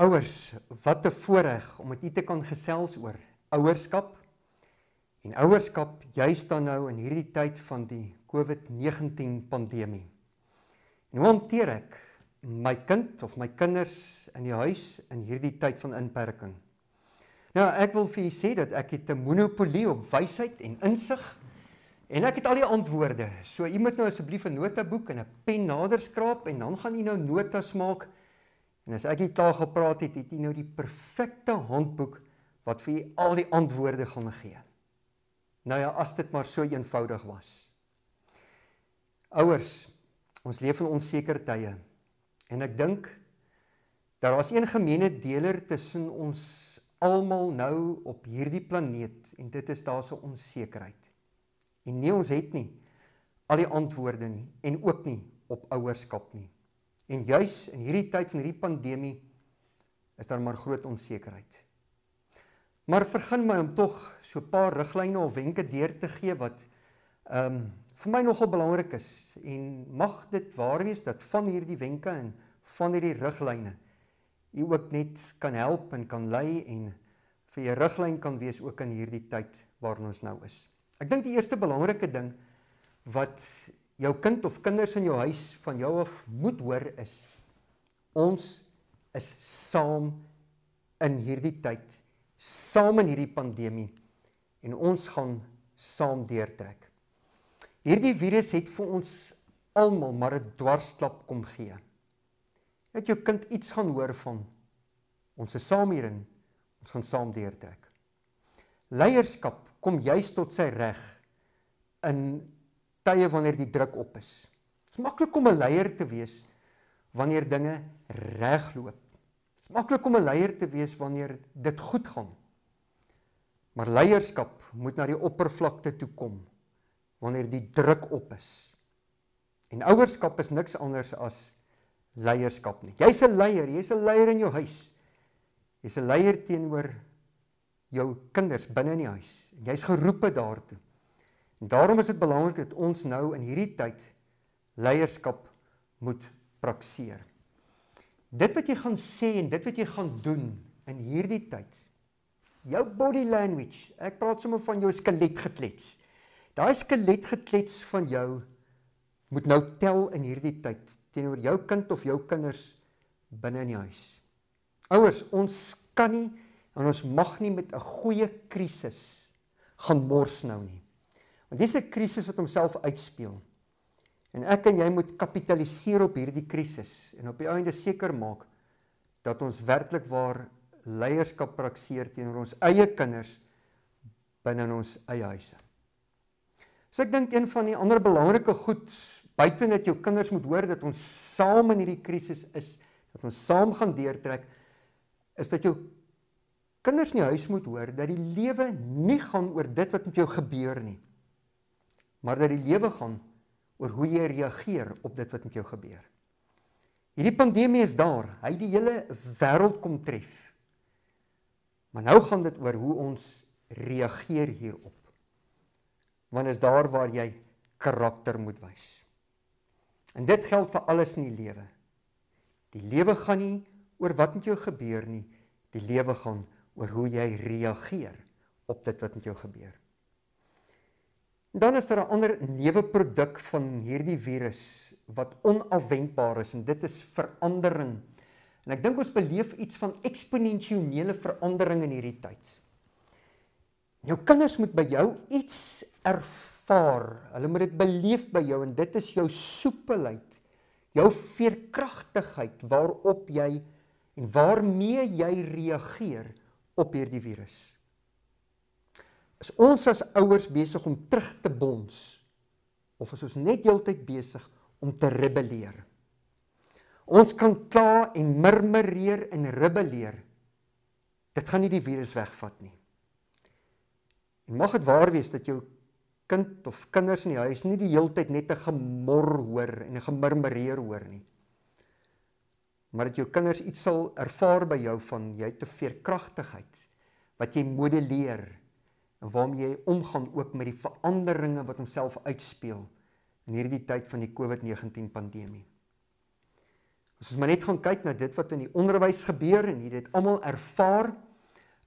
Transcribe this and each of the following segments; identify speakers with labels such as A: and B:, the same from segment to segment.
A: Ouers, wat 'n voorreg om met u te kan gesels oor ouerskap. En ouerskap juist dan nou in hierdie tyd van die COVID-19 pandemie. En hoe hanteer ek my kind of my kinders in die huis in hierdie tyd van inperking? Nou, ek wil vir u sê dat ek het 'n monopolie op wysheid en insig en ek het al die antwoorde. So u moet nou asseblief 'n notaboek en 'n pen naderskraap en dan gaan u nou notas maak En as ek die taal gepraat het, het u nou die perfekte handboek wat vir u al die antwoorde gaan gee. Nou ja, as dit maar so eenvoudig was. Ouers, ons leef in onseker tye. En ek dink dat daar 'n gemeene deler tussen ons almal nou op hierdie planeet en dit is daar se onsekerheid. En nee, ons het nie al die antwoorde nie en ook nie op ouerskap nie. En juis in hierdie tyd van hierdie pandemie is daar maar groot onsekerheid. Maar vergun my om tog so 'n paar riglyne of wenke deur te gee wat ehm um, vir my nogal belangrik is en mag dit waar wees dat van hierdie wenke en van hierdie riglyne u ook net kan help en kan lei en vir u riglyn kan wees ook in hierdie tyd waarin ons nou is. Ek dink die eerste belangrike ding wat jou kind of kinders in jou huis van jou af moet hoor is ons is saam in hierdie tyd saam in hierdie pandemie en ons gaan saam deurtrek. Hierdie virus het vir ons almal maar 'n dwarsklap kom gee. Het jou kind iets gaan hoor van ons is saam hierin. Ons gaan saam deurtrek. Leierskap kom juis tot sy reg in tye wanneer die druk op is. Dit is maklik om 'n leier te wees wanneer dinge regloop. Dit is maklik om 'n leier te wees wanneer dit goed gaan. Maar leierskap moet na die oppervlakte toe kom wanneer die druk op is. En ouerskap is niks anders as leierskap nie. Jy's 'n leier, jy's 'n leier in jou huis. Jy's 'n leier teenoor jou kinders binne in die huis. Jy's geroep daartoe. En daarom is dit belangrik dat ons nou in hierdie tyd leierskap moet prakseer. Dit wat jy gaan sê en dit wat jy gaan doen in hierdie tyd. Jou body language. Ek praat sommer van jou skelet geklets. Daai skelet geklets van jou moet nou tel in hierdie tyd teenoor jou kind of jou kinders binne in die huis. Ouers, ons kan nie en ons mag nie met 'n goeie krisis gaan mors nou nie. Want dis 'n krisis wat homself uitspeel. En ek en jy moet kapitaliseer op hierdie krisis en op die einde seker maak dat ons werklik waar leierskap prakseer teenoor ons eie kinders binne ons eie huise. So ek dink een van die ander belangrike goed buite net jou kinders moet hoor dat ons saam in hierdie krisis is, dat ons saam gaan deurtrek is dat jou kinders in die huis moet hoor dat die lewe nie gaan oor dit wat met jou gebeur nie maar dat die lewe gaan oor hoe jy reageer op dit wat met jou gebeur. Hierdie pandemie is daar, hy die hele wêreld kom tref. Maar nou gaan dit oor hoe ons reageer hierop. Want is daar waar jy karakter moet wys. En dit geld vir alles in die lewe. Die lewe gaan nie oor wat met jou gebeur nie. Die lewe gaan oor hoe jy reageer op dit wat met jou gebeur. Dan is daar 'n ander lewe produk van hierdie virus wat onafwendbaar is en dit is verandering. En ek dink ons beleef iets van eksponensiële verandering in hierdie tyd. Jou kinders moet by jou iets ervaar. Hulle moet dit beleef by jou en dit is jou soepelheid, jou veerkragtigheid waarop jy en waarmee jy reageer op hierdie virus is ons as ouers besig om terug te bons of is ons net heeltyd besig om te rebelleer? Ons kan kla en murmureer en rebelleer. Dit gaan nie die virus wegvat nie. En mag dit waar wees dat jou kind of kinders in die huis nie die heeltyd net 'n gemor hoor en 'n gemurmureer hoor nie. Maar dat jou kinders iets sal ervaar by jou van jy te veerkragtigheid wat jy modelleer en waarmee jy omgaan ook met die veranderinge wat homself uitspeel in hierdie tyd van die COVID-19 pandemie. As ons maar net gaan kyk na dit wat in die onderwys gebeur en hier dit almal ervaar,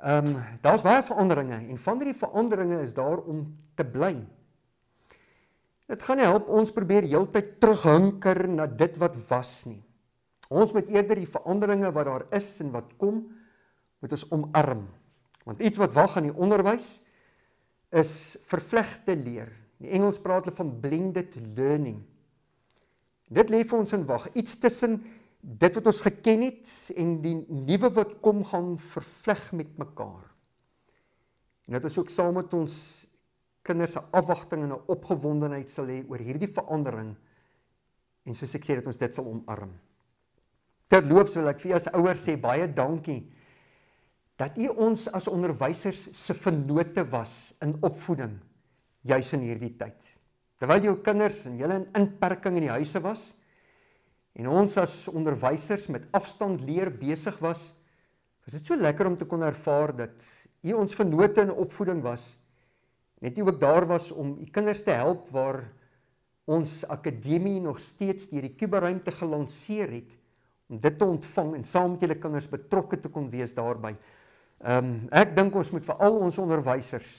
A: ehm um, daar's baie veranderinge en van die veranderinge is daar om te bly. Dit gaan nie help ons probeer heeltyd terughunker na dit wat was nie. Ons moet eerder die veranderinge wat daar is en wat kom moet ons omarm. Want iets wat wag aan die onderwys is vervlegte leer. In Engels praat hulle van blended learning. Dit lê vir ons in wag, iets tussen dit wat ons geken het en die nuwe wat kom gaan vervleg met mekaar. En dit is ook saam met ons kinders se afwagting en 'n opgewondenheid sal hê oor hierdie verandering. En soos ek sê dat ons dit sal omarm. Terloops wil ek vir julle as ouers sê baie dankie dat u ons as onderwysers se vennote was in opvoeding juis in hierdie tyd. Terwyl jou kinders en julle in inperking in die huise was en ons as onderwysers met afstand leer besig was, was dit so lekker om te kon ervaar dat u ons vennote in opvoeding was. Net u ook daar was om u kinders te help waar ons akademie nog steeds deur die kuberruimte gelanseer het om dit te ontvang en saam met julle kinders betrokke te kon wees daarbye. Ehm um, ek dink ons moet vir al ons onderwysers,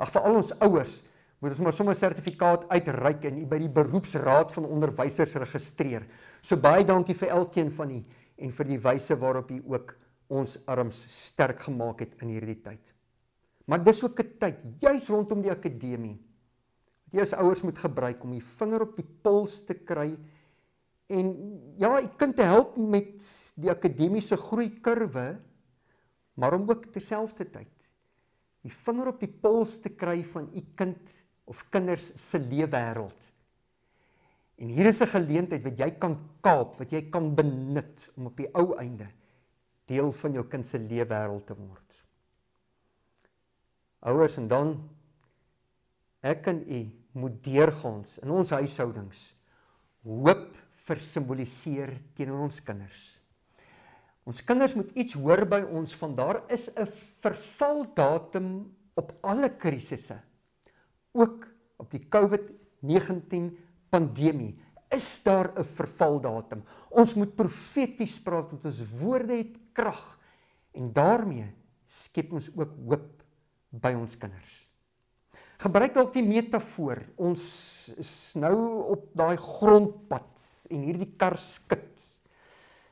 A: ag vir al ons ouers, moet ons maar sommer sertifikaat uitreik en by die beroepsraad van onderwysers registreer. So baie dankie vir elkeen van u en vir die wyse waarop u ook ons arms sterk gemaak het in hierdie tyd. Maar dis ook 'n tyd juis rondom die akademie. Wat jy as ouers moet gebruik om u vinger op die puls te kry en ja, u kind te help met die akademiese groeikurwe maar om ook terselfdertyd die vinger op die pols te kry van u kind of kinders se leefwêreld. En hier is 'n geleentheid wat jy kan kaap, wat jy kan benut om op die ou einde deel van jou kind se leefwêreld te word. Ouers en dan ek en u moet deurgaans in ons huishoudings hoop versimboliseer teenoor ons kinders. Ons kinders moet iets hoor by ons van daar is 'n vervaldatum op alle krisisse. Ook op die COVID-19 pandemie is daar 'n vervaldatum. Ons moet profeties praat want ons woorde het krag en daarmee skep ons ook hoop by ons kinders. Gebruik dalk die metafoor. Ons is nou op daai grondpad en hierdie kar skit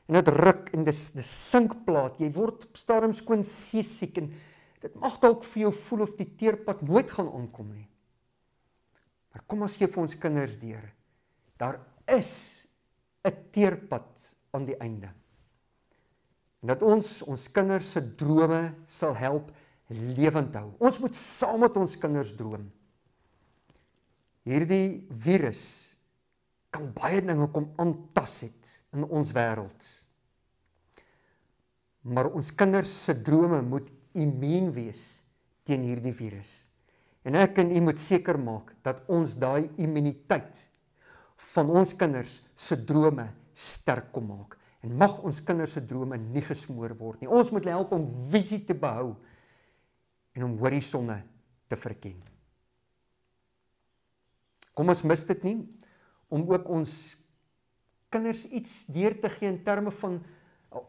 A: en dit ruk en dis dis sinkplaat. Jy word stadig skoon siek en dit mag dalk vir jou voel of die teerpad nooit gaan aankom nie. Maar kom ons gee vir ons kinders deur. Daar is 'n teerpad aan die einde. En dat ons ons kinders se drome sal help lewend hou. Ons moet saam met ons kinders droom. Hierdie virus kan baie dinge kom aantas het in ons wêreld. Maar ons kinders se drome moet immuun wees teen hierdie virus. En ek en u moet seker maak dat ons daai immuniteit van ons kinders se drome sterk kom maak en mag ons kinders se drome nie gesmoor word nie. Ons moet help om visie te behou en om horisonne te verken. Kom ons mis dit nie om ook ons kinders iets deur te gee in terme van 'n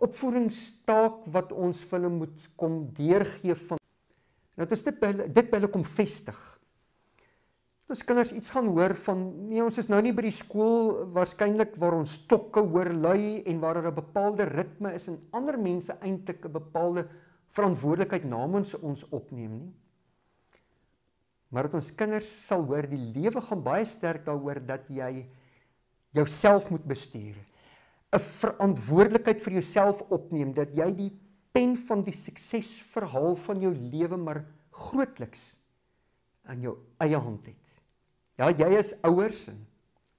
A: opvoedingsstaak wat ons vir hulle moet kom deurgee van nou dit is dit by hulle, dit by hulle kom vestig. Ons kinders iets gaan hoor van nee ons is nou nie by die skool waarskynlik waar ons tokke hoor lui en waar daar 'n bepaalde ritme is en ander mense eintlik 'n bepaalde verantwoordelikheid namens ons opneem nie. Maar dat ons kinders sal hoor die lewe gaan baie sterk daaroor dat jy jouself moet bestuur. 'n Verantwoordelikheid vir jouself opneem dat jy die pen van die suksesverhaal van jou lewe maar grootliks aan jou eie hand het. Ja, jy is ouers en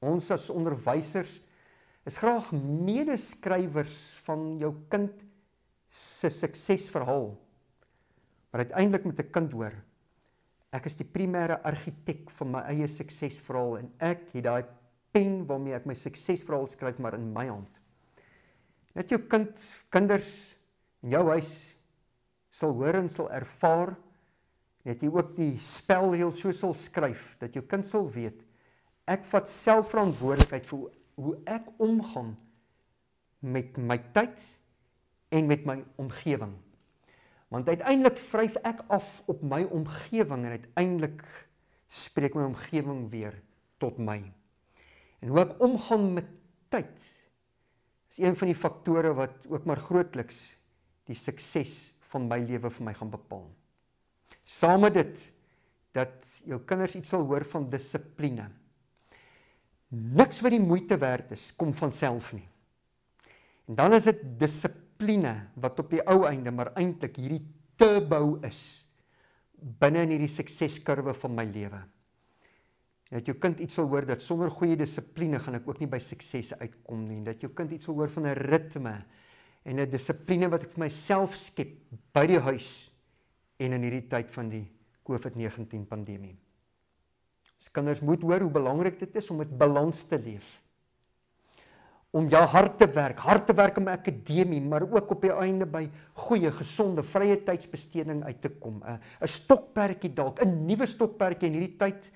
A: ons as onderwysers is graag medeskrywers van jou kind se suksesverhaal. Maar uiteindelik met 'n kind hoor ek is die primêre argitek van my eie suksesverhaal en ek het daai pen waarmee ek my suksesverhaal skryf maar in my hand. Net jou kind, kinders in jou huis sal hoor en sal ervaar net jy ook die spelreël so sal skryf dat jou kind sal weet ek vat selfverantwoordelikheid vir hoe ek omgaan met my tyd en met my omgewing. Want uiteindelik vryf ek af op my omgewing en uiteindelik spreek my omgewing weer tot my. En hoe ek omgang met tyd is een van die faktore wat ook maar grootliks die sukses van my lewe vir my gaan bepaal. Saam met dit dat jou kinders iets sal hoor van dissipline. Niks wat die moeite werd is, kom van self nie. En dan is dit dissipline wat op die ou einde maar eintlik hierdie turbo is binne in hierdie sukseskurwe van my lewe dat jou kind iets sal hoor dat sonder goeie dissipline gaan ek ook nie by sukses uitkom nie en dat jou kind iets sal hoor van 'n ritme en 'n dissipline wat ek vir myself skep by die huis en in hierdie tyd van die COVID-19 pandemie. Ons kinders moet hoor hoe belangrik dit is om met balans te leef. Om jou hart te werk, hart te werk om akademie, maar ook op die einde by goeie, gesonde vrye tydsbesteding uit te kom. 'n 'n stokperdjie dalk, 'n nuwe stokperdjie in hierdie tyd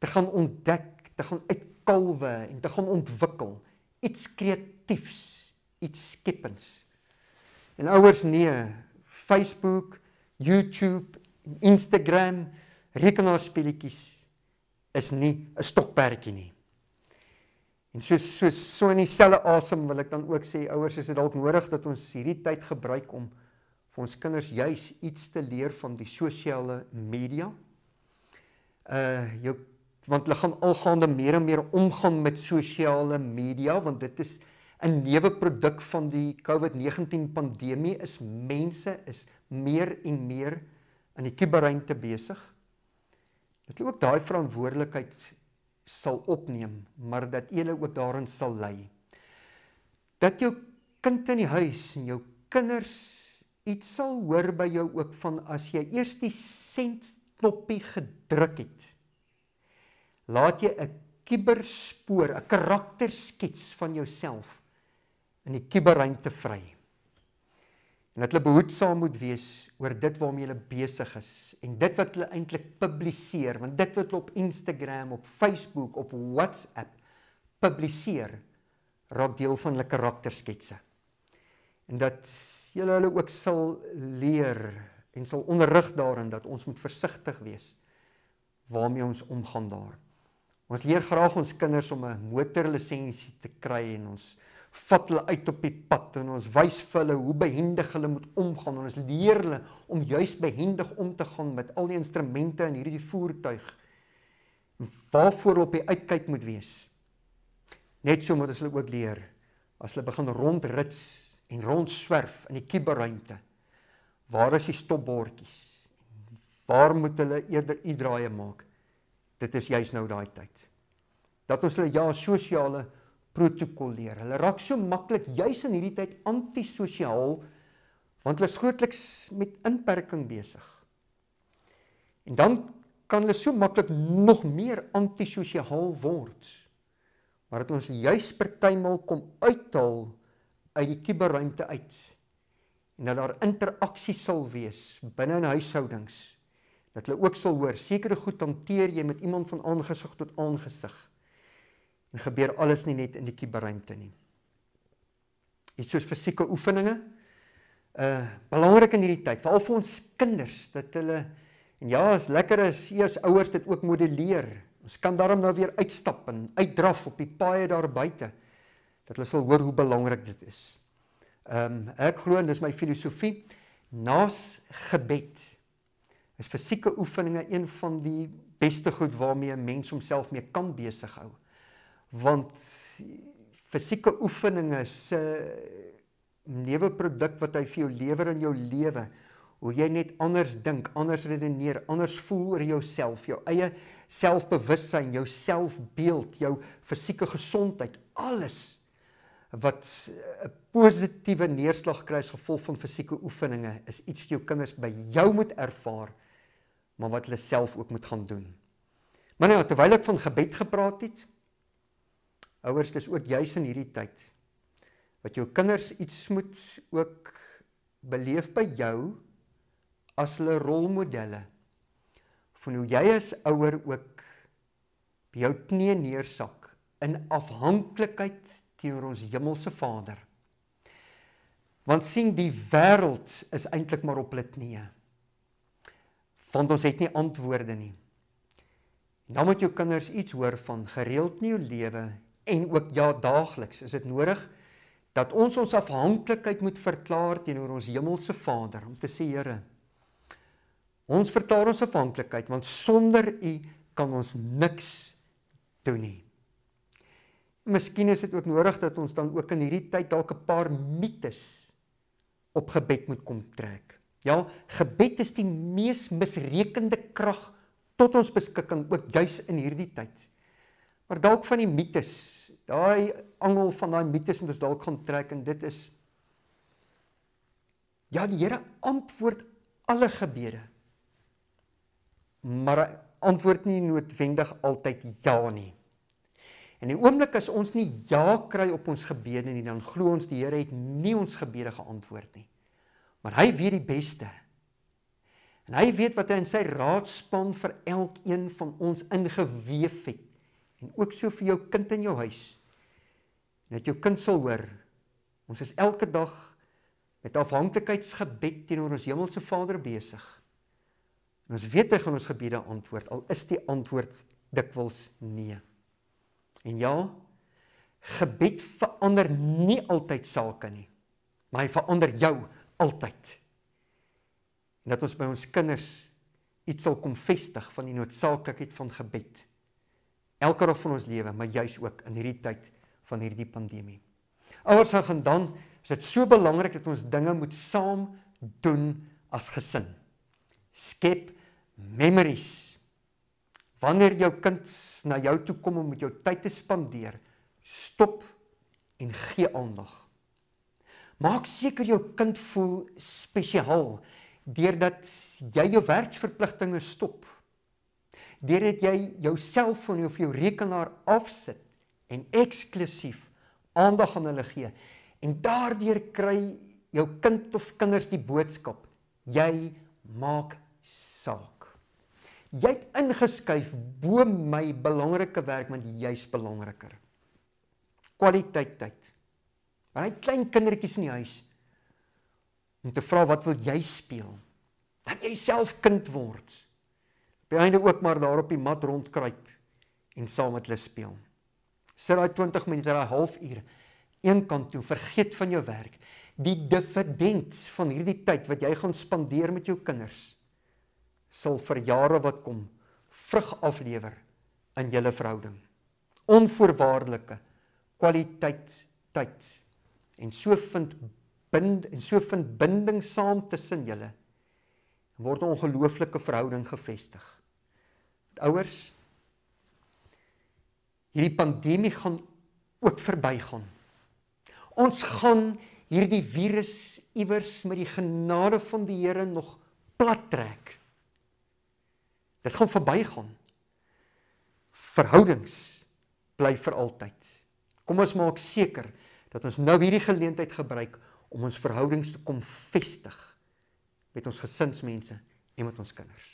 A: te gaan ontdek, te gaan uitkalwe en te gaan ontwikkel iets kreatiefs, iets skepends. En ouers nee, Facebook, YouTube, Instagram, rekenaarspeletjies is nie 'n stokperdjie nie. En so so so in dieselfde asem wil ek dan ook sê ouers, is dit dalk nodig dat ons hierdie tyd gebruik om vir ons kinders juis iets te leer van die sosiale media. Uh jou want hulle gaan algaande meer en meer omgang met sosiale media want dit is 'n neuwe produk van die COVID-19 pandemie is mense is meer en meer in die kuberruimte besig. Dit loop ook daai verantwoordelikheid sal opneem, maar dat hulle ook daarin sal lei. Dat jou kind in die huis en jou kinders iets sal hoor by jou ook van as jy eers die sent knoppie gedruk het laat jy 'n kiberspoor, 'n karakterskets van jouself in die kiberruimte vry. En dat hulle behoedsaam moet wees oor dit waarmee hulle besig is en dit wat hulle eintlik publiseer, want dit wat hulle op Instagram, op Facebook, op WhatsApp publiseer, raak deel van hulle karakterskets. En dat julle hulle ook sal leer en sal onderrig daarin dat ons moet versigtig wees waarmee ons omgaan daarop. Ons leer graag ons kinders om 'n motorlisensie te kry en ons vat hulle uit op die pad en ons wys vir hulle hoe behendig hulle moet omgaan en ons leer hulle om juis behendig om te gaan met al die instrumente in hierdie voertuig. En waarvoor hulle op die uitkyk moet wees. Net so moet ons hulle ook leer as hulle begin rondrits en rondswerf in die kuberruimte. Waar is die stopbordjies? Waar moet hulle eerder u draaie maak? dit is juis nou daai tyd. Dat ons hulle ja sosiale protokol leer. Hulle raak so maklik juis in hierdie tyd antisosiaal want hulle is grootliks met inperking besig. En dan kan hulle so maklik nog meer antisosiaal word. Maar dit ons juis partymal kom uithaal uit die kuberruimte uit. En dat daar interaksie sal wees binne in huishoudings dat hulle ook sal hoor sekere goed hanteer jy met iemand van aangesig tot aangesig en gebeur alles nie net in die kuberruimte nie iets soos fisieke oefeninge uh belangrik in hierdie tyd veral vir ons kinders dat hulle en ja is lekker as eers ouers dit ook modelleer ons kan daarom nou weer uitstap en uitdraf op die paaie daar buite dat hulle sal hoor hoe belangrik dit is ehm um, ek glo en dis my filosofie nas gebed is fisieke oefeninge een van die beste goed waarmee 'n mens homself mee kan besig hou. Want fisieke oefeninge se lewe produk wat hy vir jou lewer in jou lewe hoe jy net anders dink, anders redeneer, anders voel oor jouself, jou eie selfbewussyn, jou selfbeeld, jou fisieke gesondheid, alles wat 'n positiewe neerslag kry as gevolg van fisieke oefeninge is iets wat jou kinders by jou moet ervaar maar wat hulle self ook moet gaan doen. Maar nou terwyl ek van gebed gepraat het, ouers, dis ook juis in hierdie tyd wat jou kinders iets moet ook beleef by jou as hulle rolmodelle van hoe jy as ouer ook by jou knie neersak in afhanklikheid teenoor ons hemelse Vader. Want sien die wêreld is eintlik maar op hulle knieë want ons het nie antwoorde nie. Dan moet jou kinders iets hoor van gereeld nie jou lewe en ook ja daagliks is dit nodig dat ons ons afhanklikheid moet verklaar teenoor ons hemelse Vader om te sê Here ons verklaar ons afhanklikheid want sonder U kan ons niks doen nie. Miskien is dit ook nodig dat ons dan ook in hierdie tyd dalk 'n paar mites op gebed moet kom trek. Ja, gebed is die mees misrekende krag tot ons beskikking ook juis in hierdie tyd. Maar dalk van die mites, daai angel van daai mites moet ons dalk gaan trek en dit is Ja, die Here antwoord alle gebede. Maar antwoord nie noodwendig altyd ja nie. En in die oomblik as ons nie ja kry op ons gebede nie, dan glo ons die Here het nie ons gebede geantwoord nie. Maar hy weet die beste. En hy weet wat hy in sy raadspan vir elkeen van ons ingeweef het. En ook so vir jou kind in jou huis. Net jou kind sal hoor. Ons is elke dag met afhanklikheidsgebed teenoor ons hemelse Vader besig. En ons weet hy gaan ons gebede antwoord al is die antwoord dikwels nee. En ja, gebed verander nie altyd sake nie. Maar hy verander jou altyd. En dat ons by ons kinders iets sal kom vestig van die noodsaaklikheid van gebed. Elke dag van ons lewe, maar juis ook in hierdie tyd van hierdie pandemie. Ouers gaan dan, is dit so belangrik dat ons dinge moet saam doen as gesin. Skep memories. Wanneer jou kind na jou toe kom om met jou tyd te spandeer, stop en gee aandag. Maak seker jou kind voel spesiaal deurdat jy jou werksverpligtinge stop. Deurdat jy jou selfoon of jou rekenaar afsit en eksklusief aandag aan hulle gee en daardeur kry jou kind of kinders die boodskap jy maak saak. Jy het ingeskuif bo my belangrike werk want jy's belangriker. Kwaliteit tyd. Want hy klein kindertjies in die huis om te vra wat wil jy speel? Dat jy self kind word. Op die einde ook maar daar op die mat rondkruip en saam met hulle speel. Sit daai 20 minute, daai halfuur een kant toe, vergeet van jou werk. Die dividends van hierdie tyd wat jy gaan spandeer met jou kinders sal vir jare wat kom vrug aflewer in julle verhouding. Onvoorwaardelike kwaliteit tyd. tyd en so vind bind en so vind binding saam tussen julle word 'n ongelooflike verhouding gevestig. Ouers hierdie pandemie gaan ook verbygaan. Ons gaan hierdie virus iewers met die genade van die Here nog plat trek. Dit gaan verbygaan. Verhoudings bly vir altyd. Kom ons maak seker dat ons nou hierdie geleentheid gebruik om ons verhoudings te kom vestig met ons gesinsmense en met ons kinders.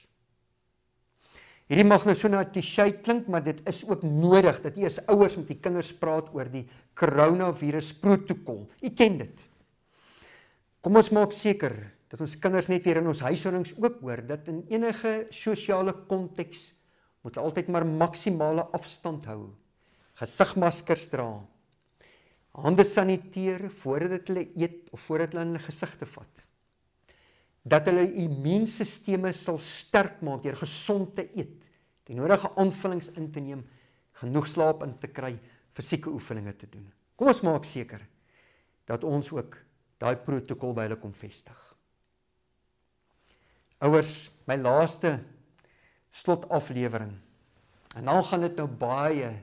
A: Hierdie mag nou so na 'n cliché klink, maar dit is ook nodig dat jy as ouers met die kinders praat oor die koronavirus protokol. Jy ken dit. Kom ons maak seker dat ons kinders net weer in ons huishoudings ook hoor dat in enige sosiale konteks moet altyd maar maksimale afstand hou. Gesigmaskers dra hande saniteer voordat hulle eet of voordat hulle in hulle gesigte vat. Dat hulle immuunstelsels sal sterk maak deur gesond te eet, die nodige aanvullings in te neem, genoeg slaap in te kry, fisieke oefeninge te doen. Kom ons maak seker dat ons ook daai protokol by hulle kom vestig. Ouers, my laaste slot aflewering. En dan gaan dit nou baie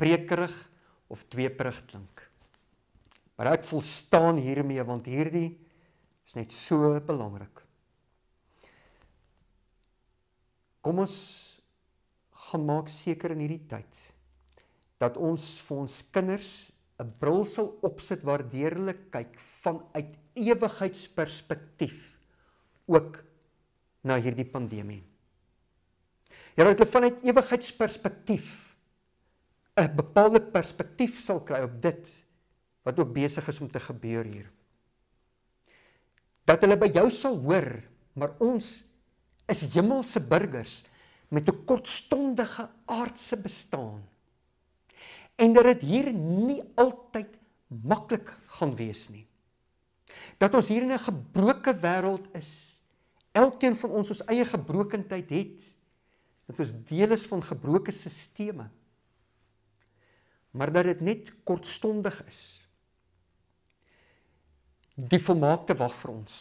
A: prekerig of tweeprig klink. Maar ek wil staan hiermee want hierdie is net so belangrik. Kom ons gaan maak seker in hierdie tyd dat ons vir ons kinders 'n bril sal opsit waardeur hulle kyk vanuit ewigheidsperspektief ook na hierdie pandemie. Ja, dat hulle vanuit ewigheidsperspektief 'n bepaalde perspektief sal kry op dit wat ook besig is om te gebeur hier. Dat hulle by jou sal hoor, maar ons is hemelse burgers met 'n kortstondige aardse bestaan. En dat dit hier nie altyd maklik gaan wees nie. Dat ons hier in 'n gebroke wêreld is. Elkeen van ons ons eie gebrokenheid het. Dat ons deel is van gebroke stelsels. Maar dat dit net kortstondig is die volmaakte wag vir ons.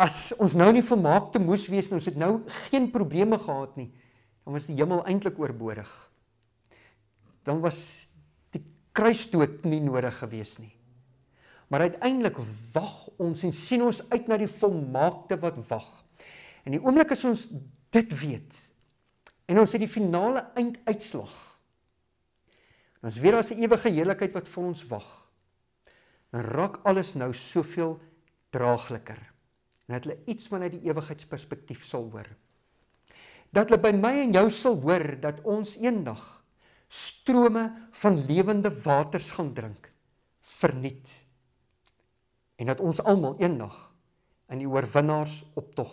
A: As ons nou nie volmaakte moes wees nie, ons het nou geen probleme gehad nie, dan was die hemel eintlik oorbodig. Dan was die kruisdood nie nodig gewees nie. Maar uiteindelik wag ons en sien ons uit na die volmaakte wat wag. En die oomblik as ons dit weet en ons het die finale einduitslag. Ons weet daar's 'n ewige heerlikheid wat vir ons wag raak alles nou soveel draagliker. En dat hulle iets vanuit die ewigheidsperspektief sal hoor. Dat hulle by my en jou sal hoor dat ons eendag strome van lewende waters gaan drink. Verniet en dat ons almal eendag in die oorwinnaars optog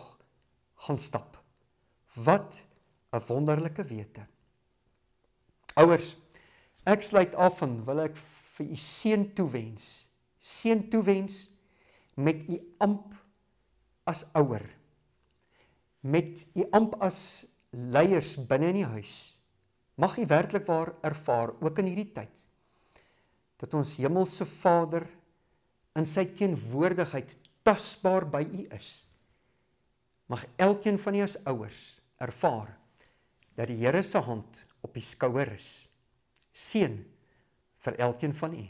A: gaan stap. Wat 'n wonderlike wete. Ouers, ek sluit af en wil ek vir u seën toewens seën toewens met u amp as ouer met u amp as leiers binne in die huis mag u werklik waar ervaar ook in hierdie tyd dat ons hemelse Vader in sy teenwoordigheid tasbaar by u is mag elkeen van u as ouers ervaar dat die Here se hand op u skouer is seën vir elkeen van u